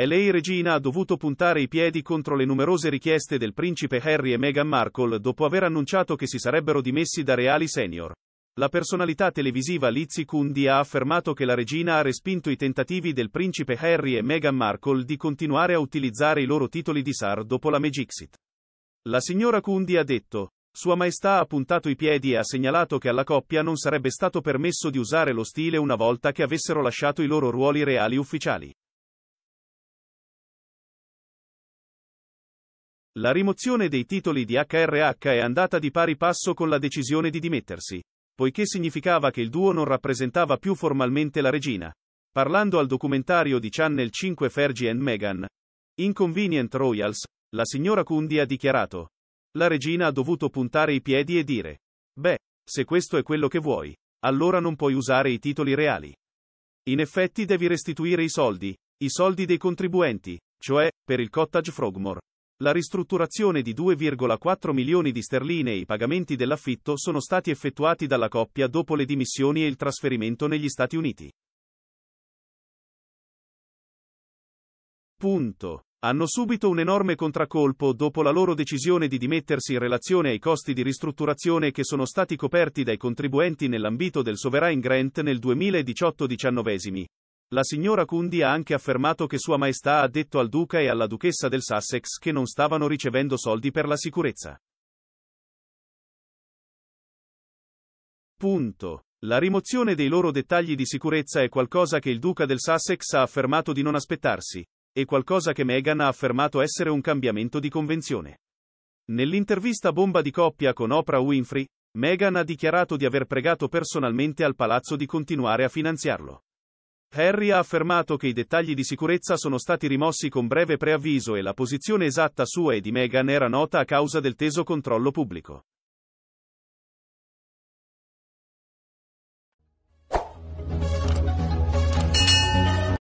È lei regina ha dovuto puntare i piedi contro le numerose richieste del principe Harry e Meghan Markle dopo aver annunciato che si sarebbero dimessi da reali senior. La personalità televisiva Lizzie Kundi ha affermato che la regina ha respinto i tentativi del principe Harry e Meghan Markle di continuare a utilizzare i loro titoli di SAR dopo la Megixit. La signora Kundi ha detto, Sua Maestà ha puntato i piedi e ha segnalato che alla coppia non sarebbe stato permesso di usare lo stile una volta che avessero lasciato i loro ruoli reali ufficiali. La rimozione dei titoli di HRH è andata di pari passo con la decisione di dimettersi, poiché significava che il duo non rappresentava più formalmente la regina. Parlando al documentario di Channel 5 Fergie and Meghan, Inconvenient Royals, la signora Kundi ha dichiarato. La regina ha dovuto puntare i piedi e dire. Beh, se questo è quello che vuoi, allora non puoi usare i titoli reali. In effetti devi restituire i soldi, i soldi dei contribuenti, cioè, per il cottage Frogmore, la ristrutturazione di 2,4 milioni di sterline e i pagamenti dell'affitto sono stati effettuati dalla coppia dopo le dimissioni e il trasferimento negli Stati Uniti. Punto. Hanno subito un enorme contraccolpo dopo la loro decisione di dimettersi in relazione ai costi di ristrutturazione che sono stati coperti dai contribuenti nell'ambito del Sovereign Grant nel 2018-19. La signora Kundi ha anche affermato che Sua Maestà ha detto al duca e alla duchessa del Sussex che non stavano ricevendo soldi per la sicurezza. Punto. La rimozione dei loro dettagli di sicurezza è qualcosa che il duca del Sussex ha affermato di non aspettarsi, e qualcosa che Meghan ha affermato essere un cambiamento di convenzione. Nell'intervista bomba di coppia con Oprah Winfrey, Meghan ha dichiarato di aver pregato personalmente al palazzo di continuare a finanziarlo. Harry ha affermato che i dettagli di sicurezza sono stati rimossi con breve preavviso e la posizione esatta sua e di Meghan era nota a causa del teso controllo pubblico.